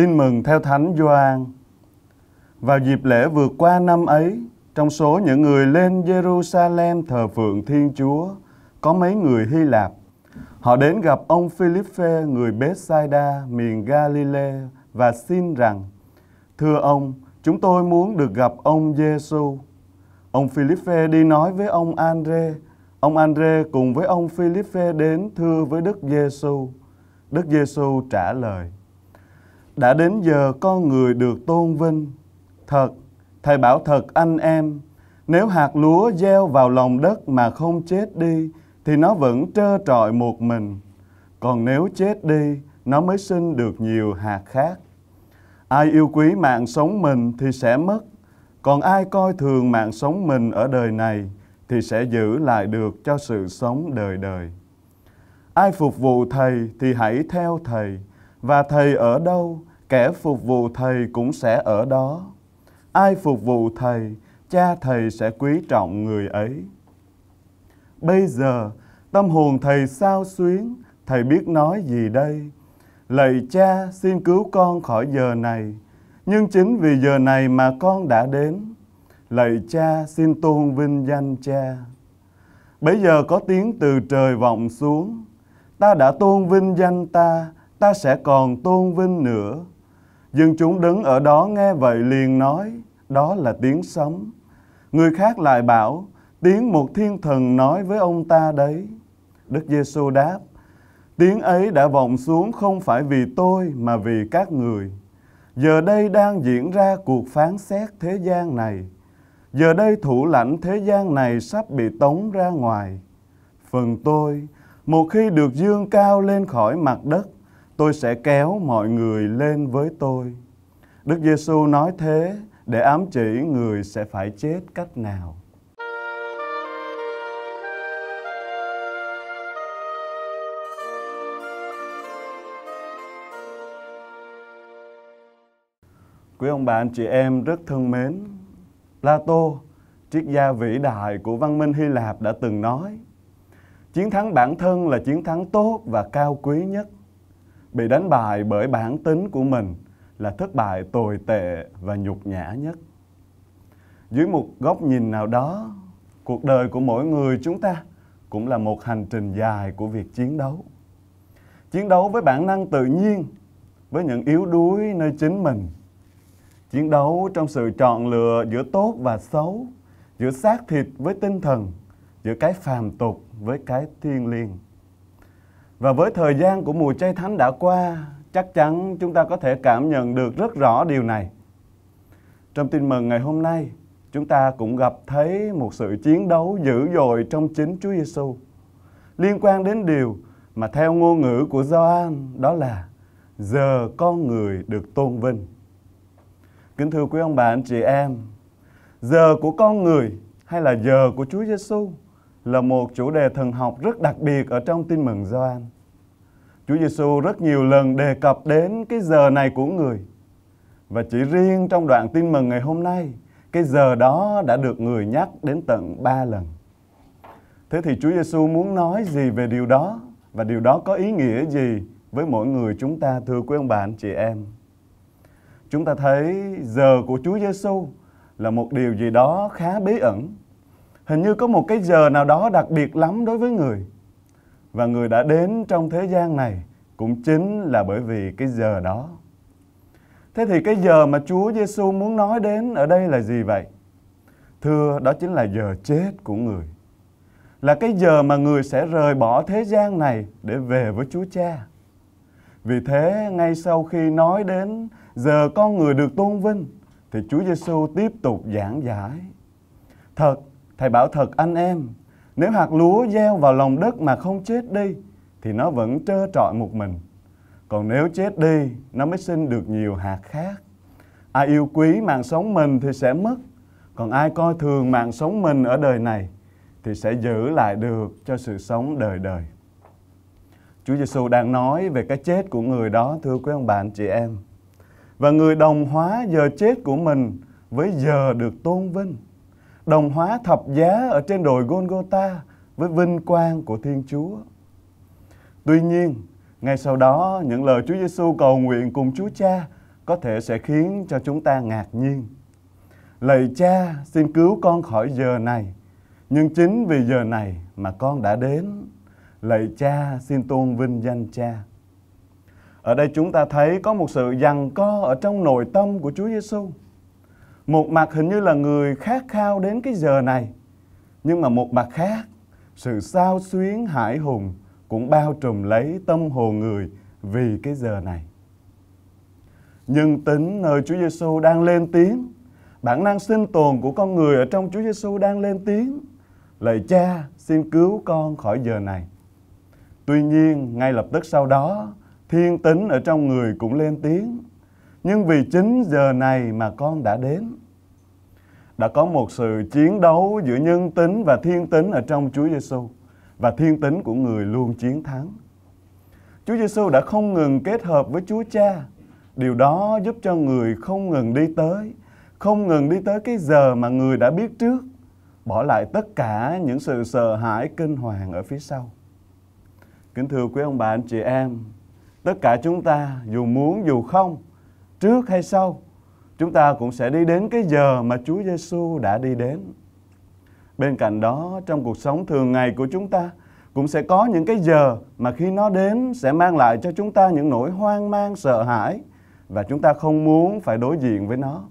Tin mừng theo Thánh Gioan. Vào dịp lễ vượt qua năm ấy, trong số những người lên Jerusalem thờ phượng Thiên Chúa, có mấy người Hy Lạp. Họ đến gặp ông Philippe người Bethsaida miền Galilee và xin rằng: "Thưa ông, chúng tôi muốn được gặp ông Giêsu." Ông Philippe đi nói với ông Andre, ông Andre cùng với ông Philippe đến thưa với Đức Giêsu. Đức Giêsu trả lời: đã đến giờ con người được tôn vinh. Thật, Thầy bảo thật anh em, nếu hạt lúa gieo vào lòng đất mà không chết đi, thì nó vẫn trơ trọi một mình. Còn nếu chết đi, nó mới sinh được nhiều hạt khác. Ai yêu quý mạng sống mình thì sẽ mất, còn ai coi thường mạng sống mình ở đời này thì sẽ giữ lại được cho sự sống đời đời. Ai phục vụ Thầy thì hãy theo Thầy. Và thầy ở đâu, kẻ phục vụ thầy cũng sẽ ở đó. Ai phục vụ thầy, cha thầy sẽ quý trọng người ấy. Bây giờ, tâm hồn thầy sao xuyến, thầy biết nói gì đây? Lạy cha xin cứu con khỏi giờ này, nhưng chính vì giờ này mà con đã đến. Lạy cha xin tôn vinh danh cha. Bây giờ có tiếng từ trời vọng xuống, ta đã tôn vinh danh ta, ta sẽ còn tôn vinh nữa. Dân chúng đứng ở đó nghe vậy liền nói, đó là tiếng sấm. Người khác lại bảo, tiếng một thiên thần nói với ông ta đấy. Đức Giêsu đáp, tiếng ấy đã vọng xuống không phải vì tôi mà vì các người. Giờ đây đang diễn ra cuộc phán xét thế gian này. Giờ đây thủ lãnh thế gian này sắp bị tống ra ngoài. Phần tôi, một khi được dương cao lên khỏi mặt đất, tôi sẽ kéo mọi người lên với tôi. Đức Giêsu nói thế để ám chỉ người sẽ phải chết cách nào. Quý ông bà anh chị em rất thân mến, Plato, triết gia vĩ đại của văn minh Hy Lạp đã từng nói, chiến thắng bản thân là chiến thắng tốt và cao quý nhất bị đánh bại bởi bản tính của mình là thất bại tồi tệ và nhục nhã nhất dưới một góc nhìn nào đó cuộc đời của mỗi người chúng ta cũng là một hành trình dài của việc chiến đấu chiến đấu với bản năng tự nhiên với những yếu đuối nơi chính mình chiến đấu trong sự chọn lựa giữa tốt và xấu giữa xác thịt với tinh thần giữa cái phàm tục với cái thiêng liêng và với thời gian của mùa chay thánh đã qua, chắc chắn chúng ta có thể cảm nhận được rất rõ điều này. Trong tin mừng ngày hôm nay, chúng ta cũng gặp thấy một sự chiến đấu dữ dội trong chính Chúa Giêsu liên quan đến điều mà theo ngôn ngữ của Gioan đó là giờ con người được tôn vinh. Kính thưa quý ông bà anh chị em, giờ của con người hay là giờ của Chúa Giêsu là một chủ đề thần học rất đặc biệt ở trong tin mừng Gioan. Chúa Giêsu rất nhiều lần đề cập đến cái giờ này của người. Và chỉ riêng trong đoạn tin mừng ngày hôm nay, cái giờ đó đã được người nhắc đến tận ba lần. Thế thì Chúa Giêsu muốn nói gì về điều đó và điều đó có ý nghĩa gì với mỗi người chúng ta thưa quý ông bà anh chị em? Chúng ta thấy giờ của Chúa Giêsu là một điều gì đó khá bí ẩn hình như có một cái giờ nào đó đặc biệt lắm đối với người và người đã đến trong thế gian này cũng chính là bởi vì cái giờ đó thế thì cái giờ mà Chúa Giêsu muốn nói đến ở đây là gì vậy thưa đó chính là giờ chết của người là cái giờ mà người sẽ rời bỏ thế gian này để về với Chúa Cha. Vì thế, ngay sau khi nói đến giờ con người được tôn vinh, thì Chúa Giêsu tiếp tục giảng giải. Thật Thầy bảo thật anh em, nếu hạt lúa gieo vào lòng đất mà không chết đi, thì nó vẫn trơ trọi một mình. Còn nếu chết đi, nó mới sinh được nhiều hạt khác. Ai yêu quý mạng sống mình thì sẽ mất, còn ai coi thường mạng sống mình ở đời này thì sẽ giữ lại được cho sự sống đời đời. Chúa Giêsu đang nói về cái chết của người đó thưa quý ông bạn chị em. Và người đồng hóa giờ chết của mình với giờ được tôn vinh đồng hóa thập giá ở trên đồi Golgotha với vinh quang của Thiên Chúa. Tuy nhiên, ngay sau đó những lời Chúa Giêsu cầu nguyện cùng Chúa Cha có thể sẽ khiến cho chúng ta ngạc nhiên. Lạy Cha, xin cứu con khỏi giờ này, nhưng chính vì giờ này mà con đã đến. Lạy Cha, xin tôn vinh danh Cha. Ở đây chúng ta thấy có một sự giằng co ở trong nội tâm của Chúa Giêsu. Một mặt hình như là người khát khao đến cái giờ này, nhưng mà một mặt khác, sự sao xuyến hải hùng cũng bao trùm lấy tâm hồn người vì cái giờ này. Nhưng tính nơi Chúa Giêsu đang lên tiếng, bản năng sinh tồn của con người ở trong Chúa Giêsu đang lên tiếng, lời cha xin cứu con khỏi giờ này. Tuy nhiên, ngay lập tức sau đó, thiên tính ở trong người cũng lên tiếng nhưng vì chính giờ này mà con đã đến đã có một sự chiến đấu giữa nhân tính và thiên tính ở trong Chúa Giêsu và thiên tính của người luôn chiến thắng. Chúa Giêsu đã không ngừng kết hợp với Chúa Cha. Điều đó giúp cho người không ngừng đi tới, không ngừng đi tới cái giờ mà người đã biết trước, bỏ lại tất cả những sự sợ hãi kinh hoàng ở phía sau. Kính thưa quý ông bà anh chị em, tất cả chúng ta dù muốn dù không trước hay sau chúng ta cũng sẽ đi đến cái giờ mà Chúa Giêsu đã đi đến. Bên cạnh đó, trong cuộc sống thường ngày của chúng ta cũng sẽ có những cái giờ mà khi nó đến sẽ mang lại cho chúng ta những nỗi hoang mang sợ hãi và chúng ta không muốn phải đối diện với nó.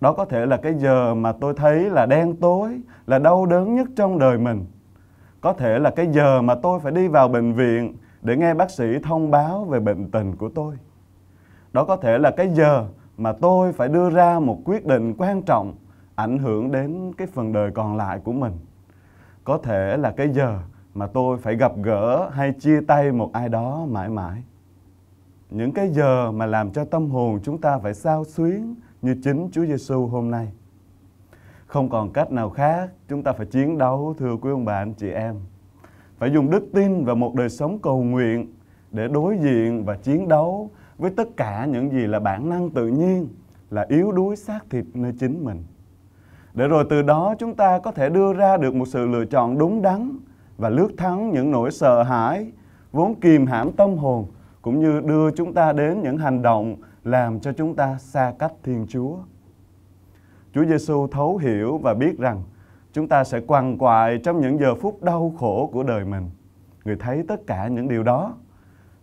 Đó có thể là cái giờ mà tôi thấy là đen tối, là đau đớn nhất trong đời mình. Có thể là cái giờ mà tôi phải đi vào bệnh viện để nghe bác sĩ thông báo về bệnh tình của tôi đó có thể là cái giờ mà tôi phải đưa ra một quyết định quan trọng ảnh hưởng đến cái phần đời còn lại của mình có thể là cái giờ mà tôi phải gặp gỡ hay chia tay một ai đó mãi mãi những cái giờ mà làm cho tâm hồn chúng ta phải sao xuyến như chính Chúa Giêsu hôm nay không còn cách nào khác chúng ta phải chiến đấu thưa quý ông bà anh chị em phải dùng đức tin và một đời sống cầu nguyện để đối diện và chiến đấu với tất cả những gì là bản năng tự nhiên là yếu đuối xác thịt nơi chính mình để rồi từ đó chúng ta có thể đưa ra được một sự lựa chọn đúng đắn và lướt thắng những nỗi sợ hãi vốn kìm hãm tâm hồn cũng như đưa chúng ta đến những hành động làm cho chúng ta xa cách Thiên Chúa. Chúa Giêsu thấu hiểu và biết rằng chúng ta sẽ quằn quại trong những giờ phút đau khổ của đời mình. Người thấy tất cả những điều đó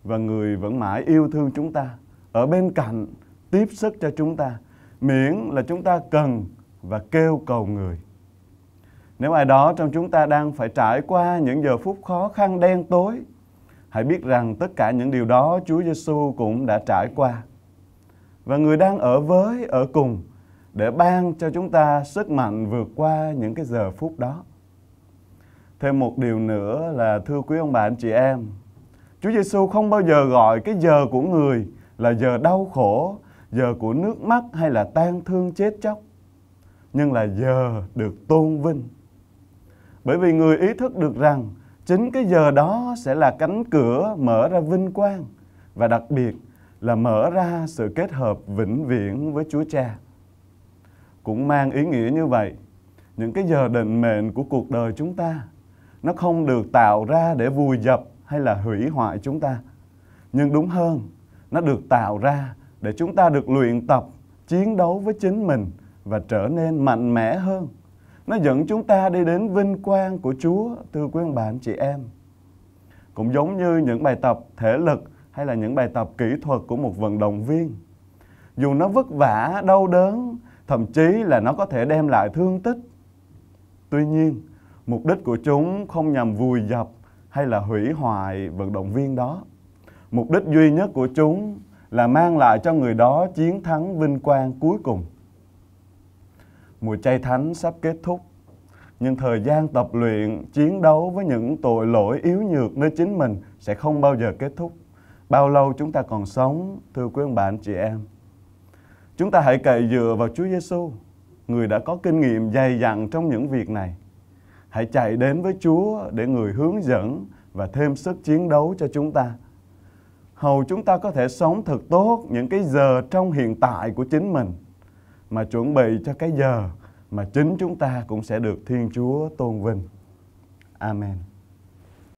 và người vẫn mãi yêu thương chúng ta ở bên cạnh tiếp sức cho chúng ta miễn là chúng ta cần và kêu cầu người nếu ai đó trong chúng ta đang phải trải qua những giờ phút khó khăn đen tối hãy biết rằng tất cả những điều đó Chúa Giêsu cũng đã trải qua và người đang ở với ở cùng để ban cho chúng ta sức mạnh vượt qua những cái giờ phút đó thêm một điều nữa là thưa quý ông bà anh chị em Chúa Giêsu không bao giờ gọi cái giờ của người là giờ đau khổ, giờ của nước mắt hay là tan thương chết chóc, nhưng là giờ được tôn vinh. Bởi vì người ý thức được rằng chính cái giờ đó sẽ là cánh cửa mở ra vinh quang và đặc biệt là mở ra sự kết hợp vĩnh viễn với Chúa Cha. Cũng mang ý nghĩa như vậy, những cái giờ định mệnh của cuộc đời chúng ta nó không được tạo ra để vùi dập hay là hủy hoại chúng ta. Nhưng đúng hơn, nó được tạo ra để chúng ta được luyện tập, chiến đấu với chính mình và trở nên mạnh mẽ hơn. Nó dẫn chúng ta đi đến vinh quang của Chúa, thưa quý ông bạn, chị em. Cũng giống như những bài tập thể lực hay là những bài tập kỹ thuật của một vận động viên. Dù nó vất vả, đau đớn, thậm chí là nó có thể đem lại thương tích. Tuy nhiên, mục đích của chúng không nhằm vùi dập hay là hủy hoại vận động viên đó. Mục đích duy nhất của chúng là mang lại cho người đó chiến thắng vinh quang cuối cùng. Mùa chay thánh sắp kết thúc, nhưng thời gian tập luyện, chiến đấu với những tội lỗi yếu nhược nơi chính mình sẽ không bao giờ kết thúc. Bao lâu chúng ta còn sống, thưa quý ông bạn chị em. Chúng ta hãy cậy dựa vào Chúa Giêsu, người đã có kinh nghiệm dày dặn trong những việc này. Hãy chạy đến với Chúa để người hướng dẫn và thêm sức chiến đấu cho chúng ta. Hầu chúng ta có thể sống thật tốt những cái giờ trong hiện tại của chính mình mà chuẩn bị cho cái giờ mà chính chúng ta cũng sẽ được Thiên Chúa tôn vinh. Amen.